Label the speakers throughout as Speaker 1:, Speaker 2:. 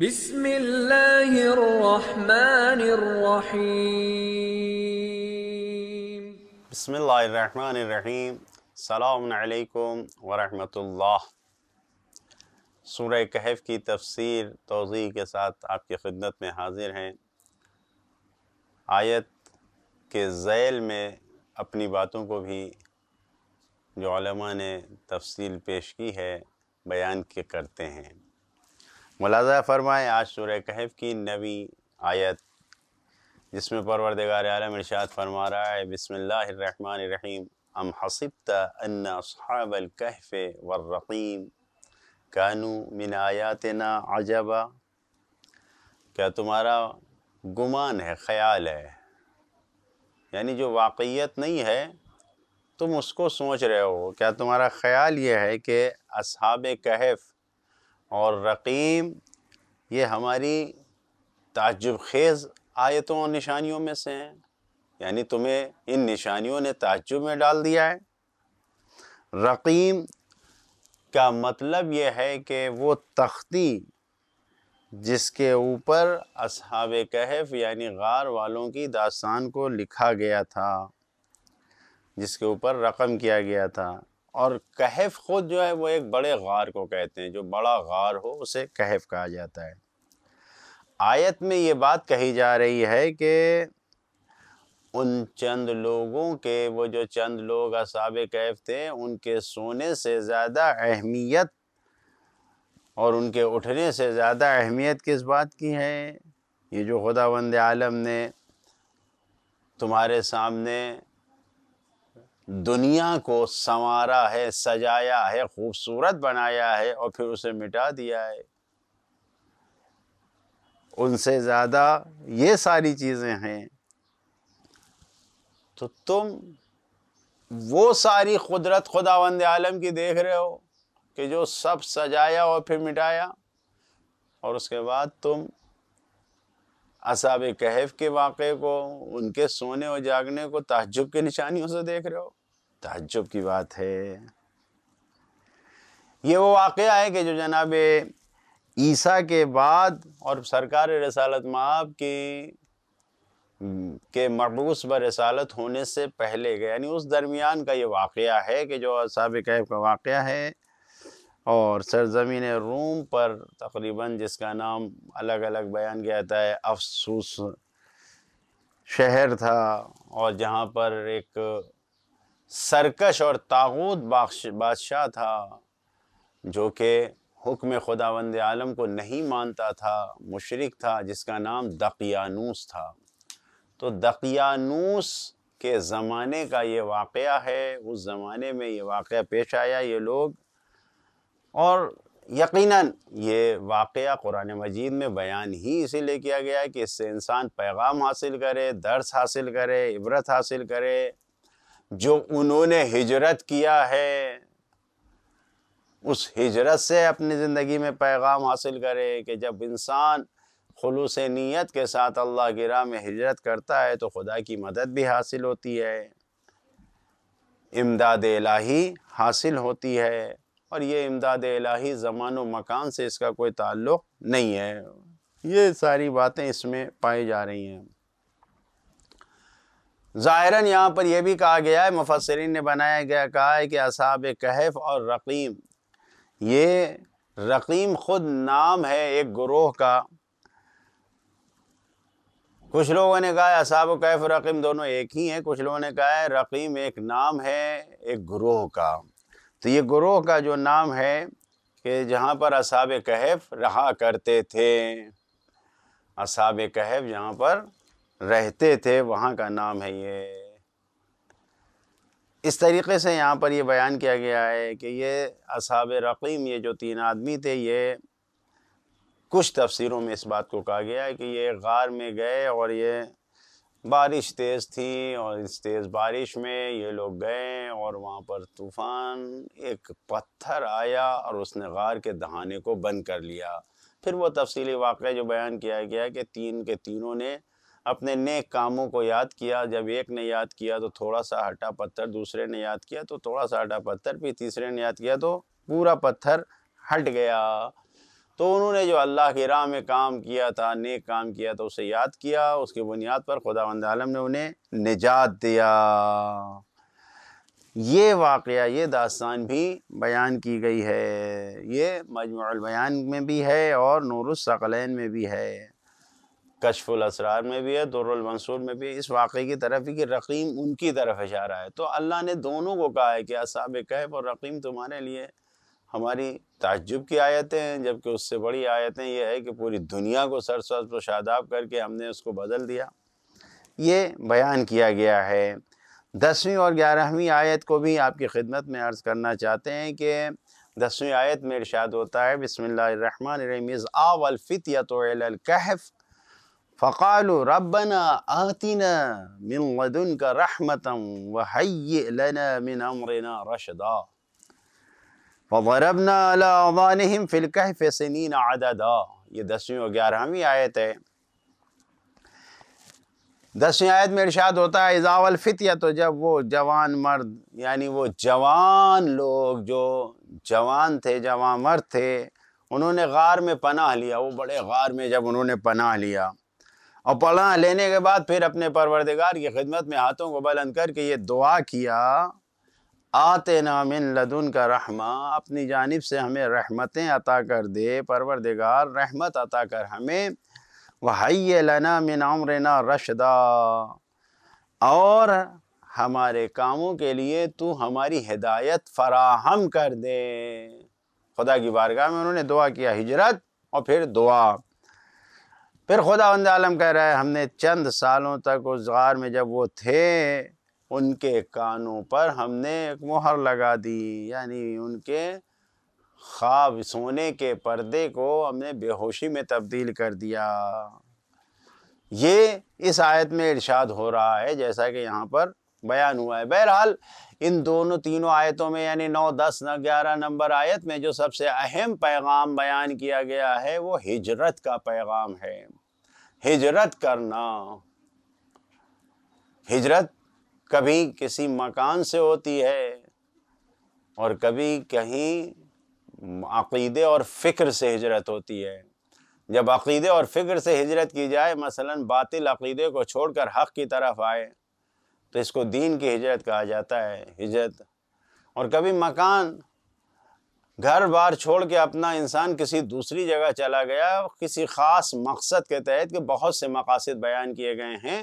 Speaker 1: بسم اللہ الرحمن الرحیم بسم اللہ الرحمن الرحیم السلام علیکم ورحمۃ اللہ سورہ کہف کی تفسیر توضیع کے ساتھ آپ کی خدمت میں حاضر ہیں آیت کے ذیل میں اپنی باتوں کو بھی جو علماء نے تفصیل پیش کی ہے بیان کے کرتے ہیں ملاحظہ فرمائے آج سورہ کہف کی نوی آیت جس میں پروردگار عالم ارشاد فرما رہا ہے بسم اللہ الرحمن الرحیم ام حسبت ان اصحاب الکہف والرقیم کانو من آیاتنا عجبا کیا تمہارا گمان ہے خیال ہے یعنی جو واقعیت نہیں ہے تم اس کو سوچ رہے ہو کیا تمہارا خیال یہ ہے کہ اصحاب کہف اور رقیم یہ ہماری تعجب خیز آیتوں اور نشانیوں میں سے ہیں یعنی تمہیں ان نشانیوں نے تعجب میں ڈال دیا ہے رقیم کا مطلب یہ ہے کہ وہ تختی جس کے اوپر اصحاب کہف یعنی غار والوں کی داستان کو لکھا گیا تھا جس کے اوپر رقم کیا گیا تھا اور کہف خود جو ہے وہ ایک بڑے غار کو کہتے ہیں جو بڑا غار ہو اسے کہف کہا جاتا ہے آیت میں یہ بات کہی جا رہی ہے کہ ان چند لوگوں کے وہ جو چند لوگ اصحاب کیف تھے ان کے سونے سے زیادہ اہمیت اور ان کے اٹھنے سے زیادہ اہمیت کس بات کی ہے یہ جو خدا بند عالم نے تمہارے سامنے دنیا کو سنوارا ہے سجایا ہے خوبصورت بنایا ہے اور پھر اسے مٹا دیا ہے ان سے زیادہ یہ ساری چیزیں ہیں تو تم وہ ساری قدرت خدا وند عالم کی دیکھ رہے ہو کہ جو سب سجایا اور پھر مٹایا اور اس کے بعد تم اصحاب کہف کے واقعے کو ان کے سونے اور جاگنے کو تعجب کے نشانیوں سے دیکھ رہے ہو تعجب کی بات ہے یہ وہ واقعہ ہے کہ جو جناب عیسیٰ کے بعد اور سرکار رسالت ماں کی کے مربوض بر رسالت ہونے سے پہلے گئے یعنی اس درمیان کا یہ واقعہ ہے کہ جو عصاب کیف کا واقعہ ہے اور سرزمین روم پر تقریباً جس کا نام الگ الگ بیان کیا جاتا ہے افسوس شہر تھا اور جہاں پر ایک سرکش اور تاغوت بادشاہ تھا جو کہ حکم خداوند عالم کو نہیں مانتا تھا مشرق تھا جس کا نام دقیانوس تھا تو دقیانوس کے زمانے کا یہ واقعہ ہے اس زمانے میں یہ واقعہ پیش آیا یہ لوگ اور یقیناً یہ واقعہ قرآن مجید میں بیان ہی اسی لیے کیا گیا ہے کہ اس سے انسان پیغام حاصل کرے درس حاصل کرے عبرت حاصل کرے جو انہوں نے ہجرت کیا ہے اس ہجرت سے اپنی زندگی میں پیغام حاصل کرے کہ جب انسان خلوص نیت کے ساتھ اللہ کی راہ میں ہجرت کرتا ہے تو خدا کی مدد بھی حاصل ہوتی ہے امداد الہی حاصل ہوتی ہے اور یہ امداد الہی زمان و مکان سے اس کا کوئی تعلق نہیں ہے یہ ساری باتیں اس میں پائی جا رہی ہیں ظاہراً یہاں پر یہ بھی کہا گیا ہے مفسرین نے بنایا گیا کہا ہے کہ اصحاب کہف اور رقیم یہ رقیم خود نام ہے ایک گروہ کا کچھ لوگوں نے کہا ہے اصحاب و کیف رقیم دونوں ایک ہی ہیں کچھ لوگوں نے کہا ہے رقیم ایک نام ہے ایک گروہ کا تو یہ گروہ کا جو نام ہے کہ جہاں پر اصحاب کہف رہا کرتے تھے اصحاب کہف جہاں پر رہتے تھے وہاں کا نام ہے یہ اس طریقے سے یہاں پر یہ بیان کیا گیا ہے کہ یہ اصحاب رقیم یہ جو تین آدمی تھے یہ کچھ تفسیروں میں اس بات کو کہا گیا ہے کہ یہ غار میں گئے اور یہ بارش تیز تھی اور اس تیز بارش میں یہ لوگ گئے اور وہاں پر طوفان ایک پتھر آیا اور اس نے غار کے دہانے کو بند کر لیا پھر وہ تفصیلی واقعہ جو بیان کیا گیا کہ تین کے تینوں نے اپنے نیک کاموں کو یاد کیا جب ایک نے یاد کیا تو تھوڑا سا ہٹا پتھر دوسرے نے یاد کیا تو تھوڑا سا ہٹا پتھر پھر تیسرے نے یاد کیا تو پورا پتھر ہٹ گیا تو انہوں نے جو اللہ کی راہ میں کام کیا تھا نیک کام کیا تھا اسے یاد کیا اس کی بنیاد پر خدا وند عالم نے انہیں نجات دیا یہ واقعہ یہ داستان بھی بیان کی گئی ہے یہ مجموع البیان میں بھی ہے اور نور الثقلین میں بھی ہے کشف الاسرار میں بھی ہے المنصور میں بھی ہے اس واقعے کی طرف ہی کہ رقیم ان کی طرف اشارہ ہے تو اللہ نے دونوں کو کہا ہے کہ اصحاب کہف اور رقیم تمہارے لیے ہماری تعجب کی آیتیں ہیں جبکہ اس سے بڑی آیتیں یہ ہے کہ پوری دنیا کو سرسوز پر شاداب کر کے ہم نے اس کو بدل دیا یہ بیان کیا گیا ہے دسویں اور گیارہویں آیت کو بھی آپ کی خدمت میں عرض کرنا چاہتے ہیں کہ دسویں آیت میں ارشاد ہوتا ہے بسم اللہ الرحمن الرحیم از الرحمٰن فطیۃۃۃ فقال فِي الْكَحْفِ سِنِينَ عَدَدَا یہ دسویں و گیارہویں آیت ہے دسویں آیت میں ارشاد ہوتا ہے اِذَا یا تو جب وہ جوان مرد یعنی وہ جوان لوگ جو جوان تھے جوان مرد تھے انہوں نے غار میں پناہ لیا وہ بڑے غار میں جب انہوں نے پناہ لیا اور پناہ لینے کے بعد پھر اپنے پروردگار کی خدمت میں ہاتھوں کو بلند کر کے یہ دعا کیا آت من لدن کا رحمہ اپنی جانب سے ہمیں رحمتیں عطا کر دے پروردگار رحمت عطا کر ہمیں وہ لنا من عمرنا رشدہ اور ہمارے کاموں کے لیے تو ہماری ہدایت فراہم کر دے خدا کی بارگاہ میں انہوں نے دعا کیا ہجرت اور پھر دعا پھر خدا اند عالم کہہ رہا ہے ہم نے چند سالوں تک اس غار میں جب وہ تھے ان کے کانوں پر ہم نے ایک مہر لگا دی یعنی ان کے خواب سونے کے پردے کو ہم نے بے ہوشی میں تبدیل کر دیا یہ اس آیت میں ارشاد ہو رہا ہے جیسا کہ یہاں پر بیان ہوا ہے بہرحال ان دونوں تینوں آیتوں میں یعنی نو دس گیارہ نمبر آیت میں جو سب سے اہم پیغام بیان کیا گیا ہے وہ ہجرت کا پیغام ہے ہجرت کرنا ہجرت کبھی کسی مکان سے ہوتی ہے اور کبھی کہیں عقیدے اور فکر سے ہجرت ہوتی ہے جب عقیدے اور فکر سے ہجرت کی جائے مثلا باطل عقیدے کو چھوڑ کر حق کی طرف آئے تو اس کو دین کی ہجرت کہا جاتا ہے ہجرت اور کبھی مکان گھر بار چھوڑ کے اپنا انسان کسی دوسری جگہ چلا گیا کسی خاص مقصد کے تحت کہ بہت سے مقاصد بیان کیے گئے ہیں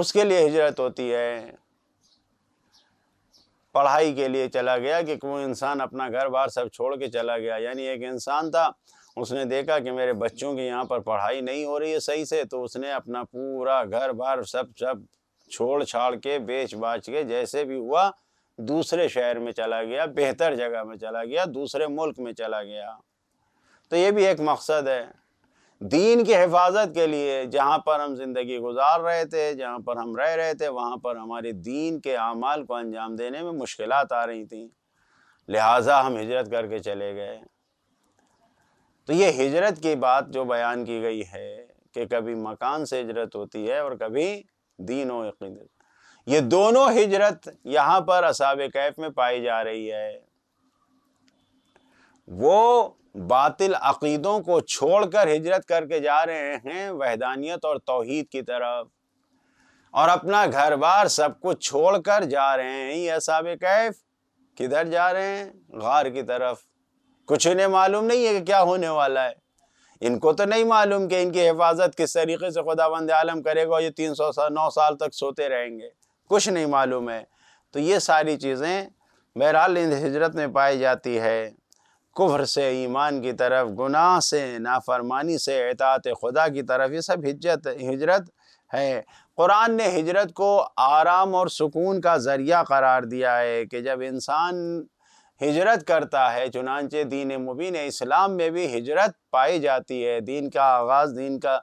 Speaker 1: اس کے لیے ہجرت ہوتی ہے پڑھائی کے لیے چلا گیا کہ وہ انسان اپنا گھر بار سب چھوڑ کے چلا گیا یعنی ایک انسان تھا اس نے دیکھا کہ میرے بچوں کی یہاں پر پڑھائی نہیں ہو رہی ہے صحیح سے تو اس نے اپنا پورا گھر بار سب سب چھوڑ چھاڑ کے بیچ باچ کے جیسے بھی ہوا دوسرے شہر میں چلا گیا بہتر جگہ میں چلا گیا دوسرے ملک میں چلا گیا تو یہ بھی ایک مقصد ہے دین کی حفاظت کے لیے جہاں پر ہم زندگی گزار رہے تھے جہاں پر ہم رہ رہے تھے وہاں پر ہمارے دین کے اعمال کو انجام دینے میں مشکلات آ رہی تھیں لہٰذا ہم ہجرت کر کے چلے گئے تو یہ ہجرت کی بات جو بیان کی گئی ہے کہ کبھی مکان سے ہجرت ہوتی ہے اور کبھی دین و یہ دونوں ہجرت یہاں پر اصحاب کیف میں پائی جا رہی ہے وہ باطل عقیدوں کو چھوڑ کر ہجرت کر کے جا رہے ہیں وحدانیت اور توحید کی طرف اور اپنا گھر بار سب کچھ چھوڑ کر جا رہے ہیں یہ اصحاب کیف کدھر جا رہے ہیں غار کی طرف کچھ انہیں معلوم نہیں ہے کہ کیا ہونے والا ہے ان کو تو نہیں معلوم کہ ان کی حفاظت کس طریقے سے خدا بند عالم کرے گا یہ تین سو نو سال تک سوتے رہیں گے کچھ نہیں معلوم ہے تو یہ ساری چیزیں بہرحال ہجرت میں پائی جاتی ہے کفر سے ایمان کی طرف گناہ سے نافرمانی سے اطاعت خدا کی طرف یہ سب ہجرت ہجرت ہے قرآن نے ہجرت کو آرام اور سکون کا ذریعہ قرار دیا ہے کہ جب انسان ہجرت کرتا ہے چنانچہ دین مبین اسلام میں بھی ہجرت پائی جاتی ہے دین کا آغاز دین کا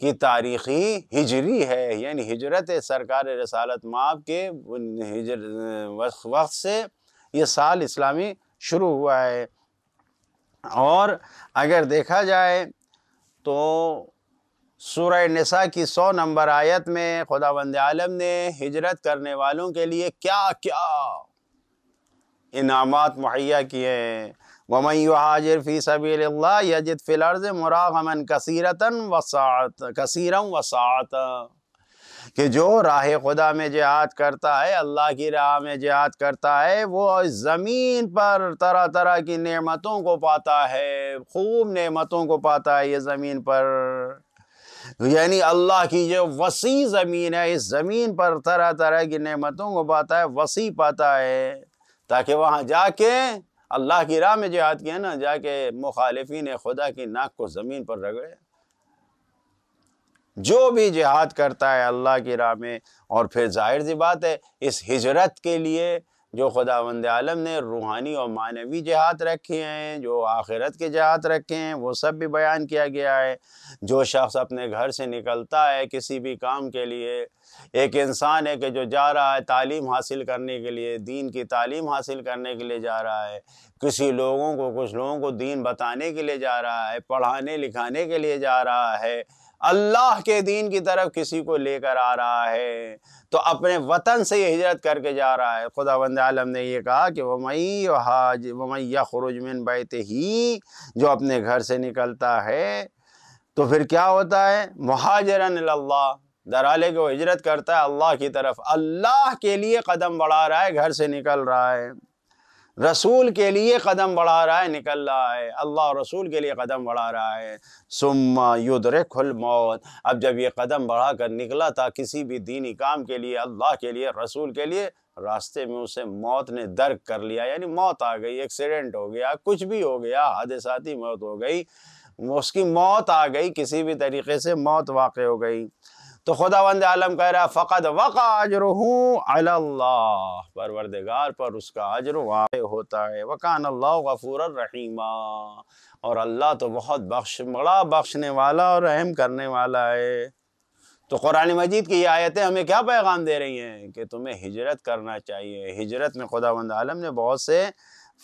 Speaker 1: کی تاریخی ہجری ہے یعنی ہجرت سرکار رسالت ماب کے وقت سے یہ سال اسلامی شروع ہوا ہے اور اگر دیکھا جائے تو سورہ نساء کی سو نمبر آیت میں خدا بند عالم نے ہجرت کرنے والوں کے لیے کیا کیا انعامات مہیا کیے ہیں گم و حاضر فی صبی اللّہ الارض مراحمن کثیرتََََََََََََََََ وسعت كثیر وسعت کہ جو راہ خدا میں جہاد کرتا ہے اللہ کی راہ میں جہاد کرتا ہے وہ زمین پر طرح طرح کی نعمتوں کو پاتا ہے خوب نعمتوں کو پاتا ہے یہ زمین پر یعنی اللہ کی جو وسیع زمین ہے اس زمین پر طرح طرح کی نعمتوں کو پاتا ہے وسیع پاتا ہے تاکہ وہاں جا کے اللہ کی راہ میں جہاد کیا نا جا کے مخالفین خدا کی ناک کو زمین پر رگڑے جو بھی جہاد کرتا ہے اللہ کی راہ میں اور پھر ظاہر سی بات ہے اس ہجرت کے لیے جو خدا وند عالم نے روحانی اور معنوی جہاد رکھے ہیں جو آخرت کے جہاد رکھے ہیں وہ سب بھی بیان کیا گیا ہے جو شخص اپنے گھر سے نکلتا ہے کسی بھی کام کے لیے ایک انسان ہے کہ جو جا رہا ہے تعلیم حاصل کرنے کے لیے دین کی تعلیم حاصل کرنے کے لیے جا رہا ہے کسی لوگوں کو کچھ لوگوں کو دین بتانے کے لیے جا رہا ہے پڑھانے لکھانے کے لیے جا رہا ہے اللہ کے دین کی طرف کسی کو لے کر آ رہا ہے تو اپنے وطن سے یہ ہجرت کر کے جا رہا ہے خدا بند عالم نے یہ کہا کہ وہ می و حاج وہ میہ بیت ہی جو اپنے گھر سے نکلتا ہے تو پھر کیا ہوتا ہے مہاجرن اللہ درالے کو ہجرت کرتا ہے اللہ کی طرف اللہ کے لیے قدم بڑھا رہا ہے گھر سے نکل رہا ہے رسول کے لیے قدم بڑھا رہا ہے نکل رہا ہے اللہ رسول کے لیے قدم بڑھا رہا ہے سما یدرک الموت اب جب یہ قدم بڑھا کر نکلا تھا کسی بھی دینی کام کے لیے اللہ کے لیے رسول کے لیے راستے میں اسے موت نے درک کر لیا یعنی موت آ گئی ایکسیڈنٹ ہو گیا کچھ بھی ہو گیا حادثاتی موت ہو گئی اس کی موت آ گئی کسی بھی طریقے سے موت واقع ہو گئی تو خدا وند عالم پر اس کا واقع ہوتا ہے وقان اللہ غفور الرحیمہ اور اللہ تو بہت بخش مڑا بخشنے والا اور رحم کرنے والا ہے تو قرآن مجید کی یہ آیتیں ہمیں کیا پیغام دے رہی ہیں کہ تمہیں ہجرت کرنا چاہیے ہجرت میں خدا وند عالم نے بہت سے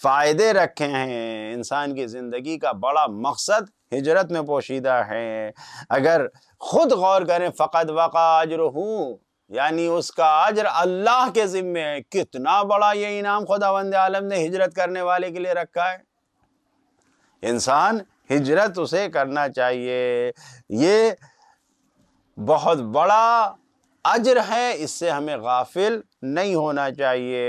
Speaker 1: فائدے رکھے ہیں انسان کی زندگی کا بڑا مقصد ہجرت میں پوشیدہ ہے اگر خود غور کریں فقط وقع عجر ہوں یعنی اس کا اجر اللہ کے ذمے ہے کتنا بڑا یہ انعام خدا عالم نے ہجرت کرنے والے کے لیے رکھا ہے انسان ہجرت اسے کرنا چاہیے یہ بہت بڑا اجر ہے اس سے ہمیں غافل نہیں ہونا چاہیے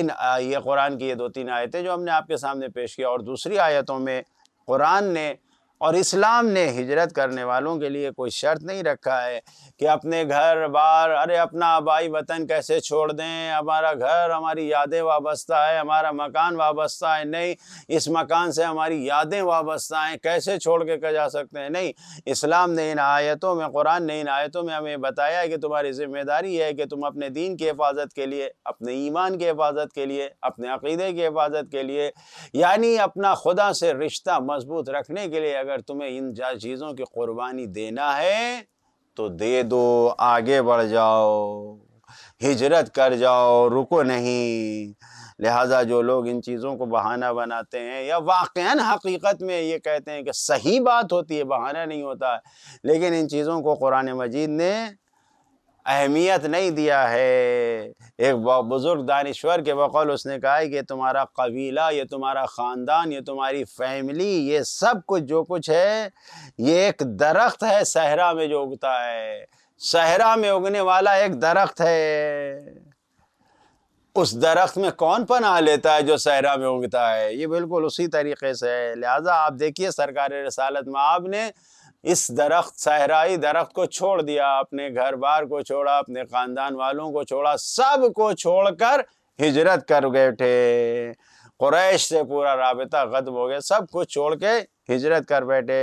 Speaker 1: ان یہ قرآن کی یہ دو تین آیتیں جو ہم نے آپ کے سامنے پیش کیا اور دوسری آیتوں میں قرآن نے اور اسلام نے ہجرت کرنے والوں کے لیے کوئی شرط نہیں رکھا ہے کہ اپنے گھر بار ارے اپنا آبائی وطن کیسے چھوڑ دیں ہمارا گھر ہماری یادیں وابستہ ہے ہمارا مکان وابستہ ہے نہیں اس مکان سے ہماری یادیں وابستہ ہیں کیسے چھوڑ کے کہ جا سکتے ہیں نہیں اسلام نے ان آیتوں میں قرآن نے ان آیتوں میں ہمیں بتایا ہے کہ تمہاری ذمہ داری ہے کہ تم اپنے دین کی حفاظت کے لیے اپنے ایمان کی حفاظت کے لیے اپنے عقیدے کی حفاظت کے لیے یعنی اپنا خدا سے رشتہ مضبوط رکھنے کے لیے اگر تمہیں ان جا چیزوں کی قربانی دینا ہے تو دے دو آگے بڑھ جاؤ ہجرت کر جاؤ رکو نہیں لہٰذا جو لوگ ان چیزوں کو بہانہ بناتے ہیں یا واقعی حقیقت میں یہ کہتے ہیں کہ صحیح بات ہوتی ہے بہانہ نہیں ہوتا لیکن ان چیزوں کو قرآن مجید نے اہمیت نہیں دیا ہے ایک بزرگ دانشور کے بقول اس نے کہا ہے کہ تمہارا قبیلہ یہ تمہارا خاندان یہ تمہاری فیملی یہ سب کچھ جو کچھ ہے یہ ایک درخت ہے صحرا میں جو اگتا ہے صحرا میں اگنے والا ایک درخت ہے اس درخت میں کون پناہ لیتا ہے جو صحرا میں اگتا ہے یہ بالکل اسی طریقے سے ہے لہٰذا آپ دیکھیے سرکار رسالت میں آپ نے اس درخت صحرائی درخت کو چھوڑ دیا اپنے گھر بار کو چھوڑا اپنے خاندان والوں کو چھوڑا سب کو چھوڑ کر ہجرت کر گئے تھے قریش سے پورا رابطہ غدب ہو گیا سب کو چھوڑ کے ہجرت کر بیٹھے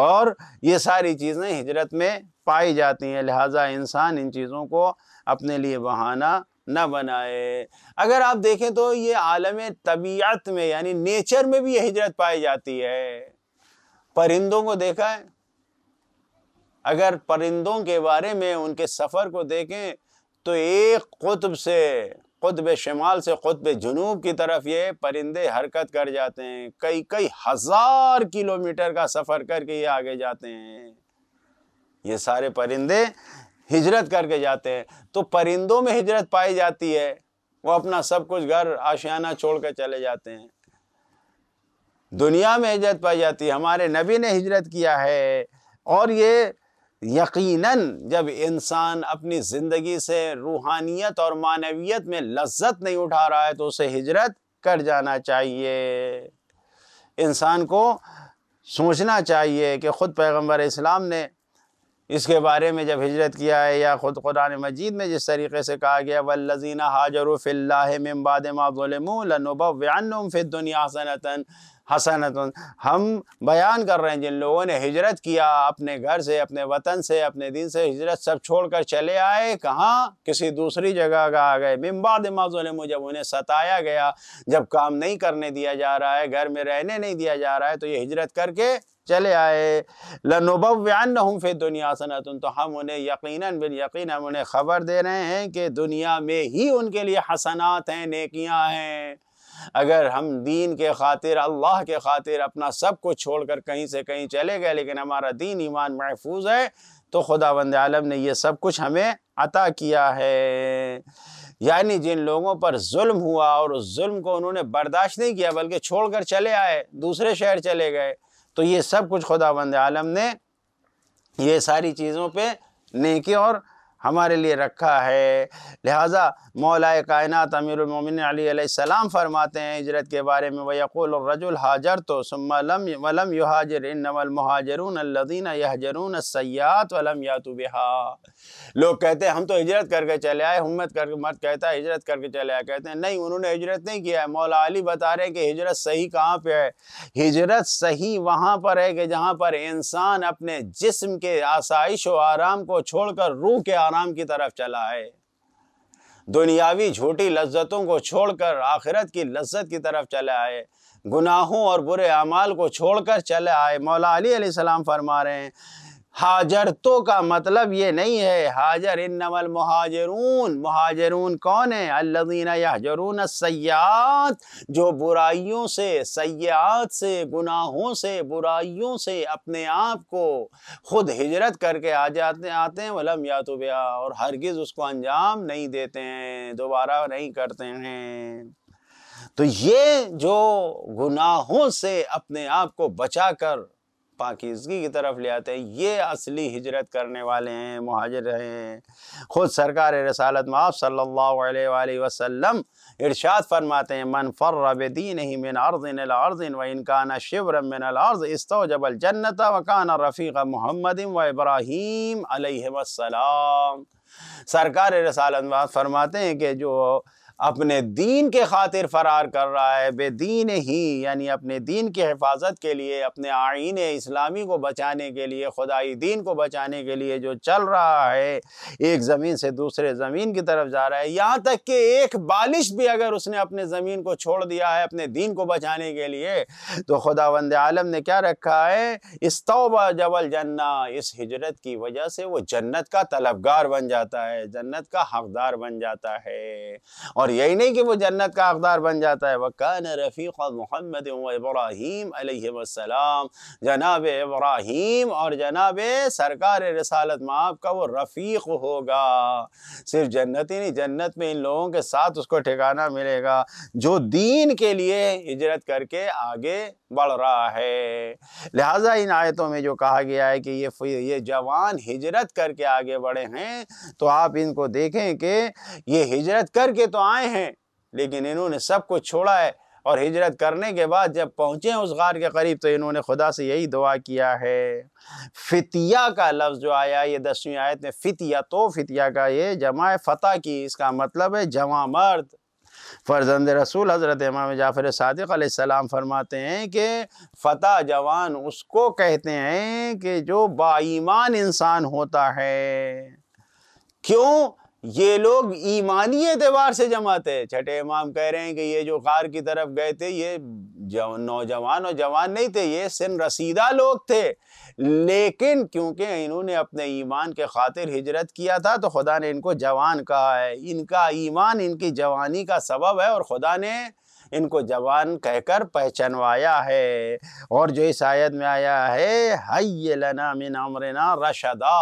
Speaker 1: اور یہ ساری چیزیں ہجرت میں پائی جاتی ہیں لہٰذا انسان ان چیزوں کو اپنے لیے بہانہ نہ بنائے اگر آپ دیکھیں تو یہ عالم طبیعت میں یعنی نیچر میں بھی یہ ہجرت پائی جاتی ہے پرندوں کو دیکھا ہے اگر پرندوں کے بارے میں ان کے سفر کو دیکھیں تو ایک قطب سے قطب شمال سے قطب جنوب کی طرف یہ پرندے حرکت کر جاتے ہیں کئی کئی ہزار کلومیٹر کا سفر کر کے یہ آگے جاتے ہیں یہ سارے پرندے ہجرت کر کے جاتے ہیں تو پرندوں میں ہجرت پائی جاتی ہے وہ اپنا سب کچھ گھر آشیانہ چھوڑ کے چلے جاتے ہیں دنیا میں ہجرت پائی جاتی ہے ہمارے نبی نے ہجرت کیا ہے اور یہ یقیناً جب انسان اپنی زندگی سے روحانیت اور معنویت میں لذت نہیں اٹھا رہا ہے تو اسے ہجرت کر جانا چاہیے انسان کو سوچنا چاہیے کہ خود پیغمبر اسلام نے اس کے بارے میں جب ہجرت کیا ہے یا خود قرآن مجید میں جس طریقے سے کہا گیا فِي حاجر فلاہ حسنت ہم بیان کر رہے ہیں جن لوگوں نے ہجرت کیا اپنے گھر سے اپنے وطن سے اپنے دین سے ہجرت سب چھوڑ کر چلے آئے کہاں کسی دوسری جگہ کا آ گئے بم بادماظ ان جب انہیں ستایا گیا جب کام نہیں کرنے دیا جا رہا ہے گھر میں رہنے نہیں دیا جا رہا ہے تو یہ ہجرت کر کے چلے آئے لَنُبَوِّعَنَّهُمْ فِي نہ ہوں دنیا تو ہم انہیں یقیناً بال یقین ہم انہیں خبر دے رہے ہیں کہ دنیا میں ہی ان کے لیے حسنات ہیں نیکیاں ہیں اگر ہم دین کے خاطر اللہ کے خاطر اپنا سب کو چھوڑ کر کہیں سے کہیں چلے گئے لیکن ہمارا دین ایمان محفوظ ہے تو خدا بند عالم نے یہ سب کچھ ہمیں عطا کیا ہے یعنی جن لوگوں پر ظلم ہوا اور اس ظلم کو انہوں نے برداشت نہیں کیا بلکہ چھوڑ کر چلے آئے دوسرے شہر چلے گئے تو یہ سب کچھ خدا بند عالم نے یہ ساری چیزوں پہ نیکی اور ہمارے لیے رکھا ہے لہٰذا مولا کائنات امیر المومن علی علیہ السلام فرماتے ہیں ہجرت کے بارے میں بیکل الرج الحاجر تو حاجر الَّذِينَ يَحْجَرُونَ سیات وَلَمْ يَعْتُ بحار لوگ کہتے ہیں ہم تو ہجرت کر کے چلے آئے ہمت کر کے مرد کہتا ہے ہجرت کر کے چلے آئے کہتے ہیں نہیں انہوں نے ہجرت نہیں کیا ہے مولا علی بتا رہے کہ ہجرت صحیح کہاں پہ ہے ہجرت صحیح وہاں پر ہے کہ جہاں پر انسان اپنے جسم کے آسائش و آرام کو چھوڑ کر روح کے آرام حرام کی طرف چلا ہے دنیاوی جھوٹی لذتوں کو چھوڑ کر آخرت کی لذت کی طرف چلا ہے گناہوں اور برے اعمال کو چھوڑ کر چلا آئے السلام فرما رہے ہیں حاجر کا مطلب یہ نہیں ہے حاجر انم المہاجرون مہاجرون کون ہیں الذین یحجرون السیعات جو برائیوں سے سیعات سے گناہوں سے برائیوں سے اپنے آپ کو خود ہجرت کر کے آ جاتے آتے ہیں ولم یا تو اور ہرگز اس کو انجام نہیں دیتے ہیں دوبارہ نہیں کرتے ہیں تو یہ جو گناہوں سے اپنے آپ کو بچا کر پاکیزگی کی طرف لے آتے ہیں یہ اصلی ہجرت کرنے والے ہیں مہاجر ہیں خود سرکار رسالت معاف صلی اللہ علیہ وآلہ وسلم ارشاد فرماتے ہیں من رب دین من عرض الارزن و انکان شبر من الارض استوجب الجنت و کان رفیق محمد و ابراہیم علیہ السلام سرکار رسالت معاف فرماتے ہیں کہ جو اپنے دین کے خاطر فرار کر رہا ہے بے دین ہی یعنی اپنے دین کے حفاظت کے لیے اپنے آئین اسلامی کو بچانے کے لیے خدائی دین کو بچانے کے لیے جو چل رہا ہے ایک زمین سے دوسرے زمین کی طرف جا رہا ہے یہاں تک کہ ایک بالش بھی اگر اس نے اپنے زمین کو چھوڑ دیا ہے اپنے دین کو بچانے کے لیے تو خدا وند عالم نے کیا رکھا ہے توبہ جبل جنہ اس ہجرت کی وجہ سے وہ جنت کا طلبگار بن جاتا ہے جنت کا حقدار بن جاتا ہے اور یہی نہیں کہ وہ جنت کا اقدار بن جاتا ہے وَقَانَ رَفِيقَ مُحَمَّدٍ وَإِبْرَاهِيمَ عَلَيْهِمَ السَّلَامِ جناب ابراہیم اور جناب سرکار رسالت معاف کا وہ رفیق ہوگا صرف جنت ہی نہیں جنت میں ان لوگوں کے ساتھ اس کو ٹھکانہ ملے گا جو دین کے لیے عجرت کر کے آگے بڑھ رہا ہے لہٰذا ان آیتوں میں جو کہا گیا ہے کہ یہ جوان ہجرت کر کے آگے بڑھے ہیں تو آپ ان کو دیکھیں کہ یہ ہجرت کر کے تو آئے آئے ہیں لیکن انہوں نے سب کو چھوڑا ہے اور ہجرت کرنے کے بعد جب پہنچے اس غار کے قریب تو انہوں نے خدا سے یہی دعا کیا ہے فتیہ کا لفظ جو آیا یہ دسویں آیت میں فتیہ تو فتیہ کا یہ جمع فتح کی اس کا مطلب ہے جمع مرد فرزند رسول حضرت امام جعفر صادق علیہ السلام فرماتے ہیں کہ فتح جوان اس کو کہتے ہیں کہ جو با ایمان انسان ہوتا ہے کیوں یہ لوگ ایمانی اعتبار سے جمع تھے چھٹے امام کہہ رہے ہیں کہ یہ جو غار کی طرف گئے تھے یہ نوجوان اور جوان نہیں تھے یہ سن رسیدہ لوگ تھے لیکن کیونکہ انہوں نے اپنے ایمان کے خاطر ہجرت کیا تھا تو خدا نے ان کو جوان کہا ہے ان کا ایمان ان کی جوانی کا سبب ہے اور خدا نے ان کو جوان کہہ کر پہچنوایا ہے اور جو اس آیت میں آیا ہے من عمرنا رشدہ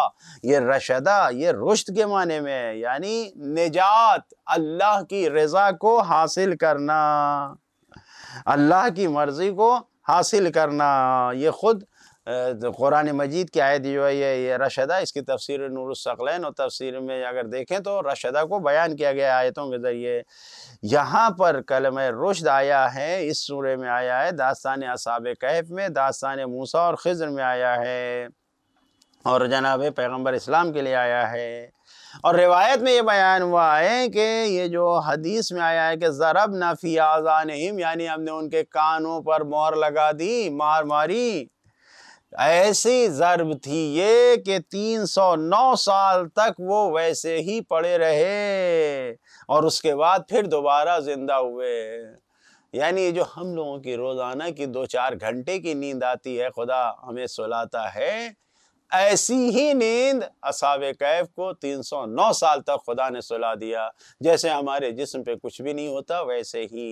Speaker 1: یہ رشدہ یہ رشت کے معنی میں یعنی نجات اللہ کی رضا کو حاصل کرنا اللہ کی مرضی کو حاصل کرنا یہ خود قرآن مجید کی آیت جو ہے یہ رشدہ اس کی تفسیر نور السقلین اور تفسیر میں اگر دیکھیں تو رشدہ کو بیان کیا گیا آیتوں کے ذریعے یہاں پر کلم رشد آیا ہے اس سورے میں آیا ہے داستان اصحاب کہف میں داستان موسیٰ اور خضر میں آیا ہے اور جناب پیغمبر اسلام کے لیے آیا ہے اور روایت میں یہ بیان ہوا ہے کہ یہ جو حدیث میں آیا ہے کہ ضرب نفی آزانہم یعنی ہم نے ان کے کانوں پر مور لگا دی مار ماری ایسی ضرب تھی یہ کہ تین سو نو سال تک وہ ویسے ہی پڑے رہے اور اس کے بعد پھر دوبارہ زندہ ہوئے یعنی جو ہم لوگوں کی روزانہ کی دو چار گھنٹے کی نیند آتی ہے خدا ہمیں سلاتا ہے ایسی ہی نیند اصحاب کیف کو تین سو نو سال تک خدا نے سلا دیا جیسے ہمارے جسم پہ کچھ بھی نہیں ہوتا ویسے ہی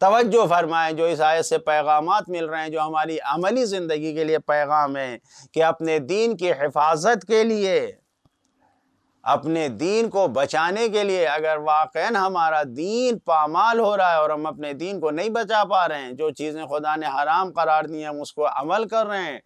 Speaker 1: توجہ فرمائیں جو اس آیت سے پیغامات مل رہے ہیں جو ہماری عملی زندگی کے لیے پیغام ہیں کہ اپنے دین کی حفاظت کے لیے اپنے دین کو بچانے کے لیے اگر واقع ہمارا دین پامال ہو رہا ہے اور ہم اپنے دین کو نہیں بچا پا رہے ہیں جو چیزیں خدا نے حرام قرار دی ہیں ہم اس کو عمل کر رہے ہیں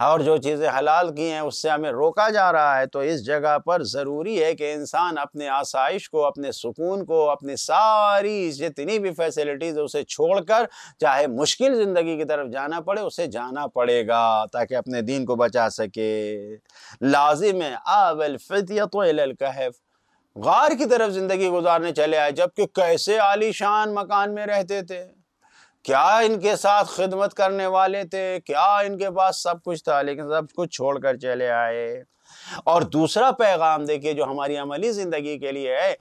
Speaker 1: اور جو چیزیں حلال کی ہیں اس سے ہمیں روکا جا رہا ہے تو اس جگہ پر ضروری ہے کہ انسان اپنے آسائش کو اپنے سکون کو اپنی ساری جتنی بھی فیسلٹیز اسے چھوڑ کر چاہے مشکل زندگی کی طرف جانا پڑے اسے جانا پڑے گا تاکہ اپنے دین کو بچا سکے لازم ہے آفیت ول الکحف غار کی طرف زندگی گزارنے چلے آئے جبکہ کیسے عالی شان مکان میں رہتے تھے کیا ان کے ساتھ خدمت کرنے والے تھے کیا ان کے پاس سب کچھ تھا لیکن سب کچھ چھوڑ کر چلے آئے اور دوسرا پیغام دیکھیے جو ہماری عملی زندگی کے لیے ہے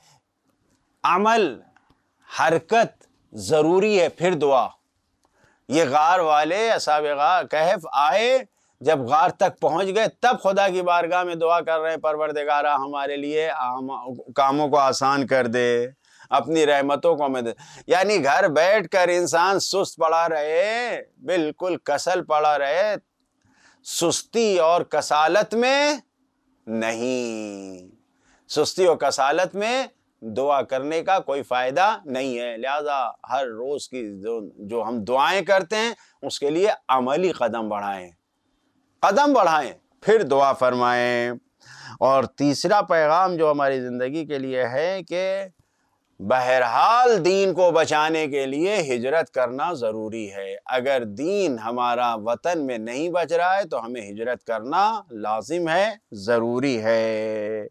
Speaker 1: عمل حرکت ضروری ہے پھر دعا یہ غار والے غار کہف آئے جب غار تک پہنچ گئے تب خدا کی بارگاہ میں دعا کر رہے ہیں پروردگارہ ہمارے لیے کاموں کو آسان کر دے اپنی رحمتوں کو ہمیں دے یعنی گھر بیٹھ کر انسان سست پڑا رہے بالکل کسل پڑا رہے سستی اور کسالت میں نہیں سستی اور کسالت میں دعا کرنے کا کوئی فائدہ نہیں ہے لہذا ہر روز کی جو ہم دعائیں کرتے ہیں اس کے لیے عملی قدم بڑھائیں قدم بڑھائیں پھر دعا فرمائیں اور تیسرا پیغام جو ہماری زندگی کے لیے ہے کہ بہرحال دین کو بچانے کے لیے ہجرت کرنا ضروری ہے اگر دین ہمارا وطن میں نہیں بچ رہا ہے تو ہمیں ہجرت کرنا لازم ہے ضروری ہے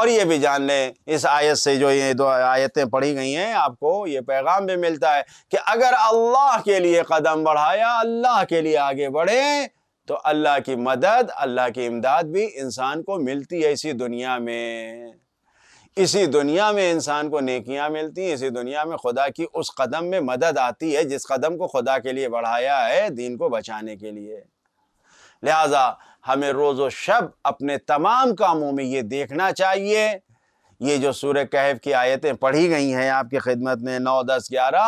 Speaker 1: اور یہ بھی جان لیں اس آیت سے جو یہ دو آیتیں پڑھی گئی ہیں آپ کو یہ پیغام بھی ملتا ہے کہ اگر اللہ کے لیے قدم بڑھایا اللہ کے لیے آگے بڑھے تو اللہ کی مدد اللہ کی امداد بھی انسان کو ملتی ہے اسی دنیا میں اسی دنیا میں انسان کو نیکیاں ملتی ہیں اسی دنیا میں خدا کی اس قدم میں مدد آتی ہے جس قدم کو خدا کے لیے بڑھایا ہے دین کو بچانے کے لیے لہٰذا ہمیں روز و شب اپنے تمام کاموں میں یہ دیکھنا چاہیے یہ جو سورہ کہف کی آیتیں پڑھی گئی ہیں آپ کی خدمت میں نو دس گیارہ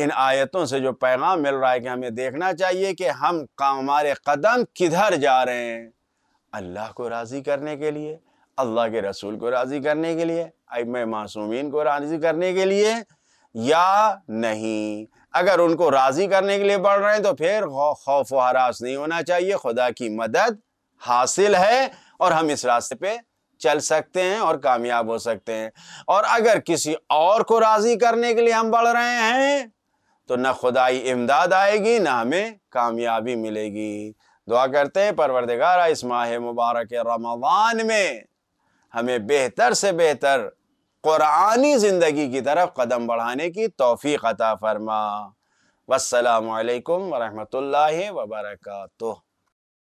Speaker 1: ان آیتوں سے جو پیغام مل رہا ہے کہ ہمیں دیکھنا چاہیے کہ ہم ہمارے قدم کدھر جا رہے ہیں اللہ کو راضی کرنے کے لیے اللہ کے رسول کو راضی کرنے کے لیے ام معصومین کو راضی کرنے کے لیے یا نہیں اگر ان کو راضی کرنے کے لیے بڑھ رہے ہیں تو پھر خوف و حراس نہیں ہونا چاہیے خدا کی مدد حاصل ہے اور ہم اس راستے پہ چل سکتے ہیں اور کامیاب ہو سکتے ہیں اور اگر کسی اور کو راضی کرنے کے لیے ہم بڑھ رہے ہیں تو نہ خدائی امداد آئے گی نہ ہمیں کامیابی ملے گی دعا کرتے ہیں پروردگارہ اس ماہ مبارک رمضان میں ہمیں بہتر سے بہتر قرآنی زندگی کی طرف قدم بڑھانے کی توفیق عطا فرما والسلام علیکم ورحمۃ اللہ وبرکاتہ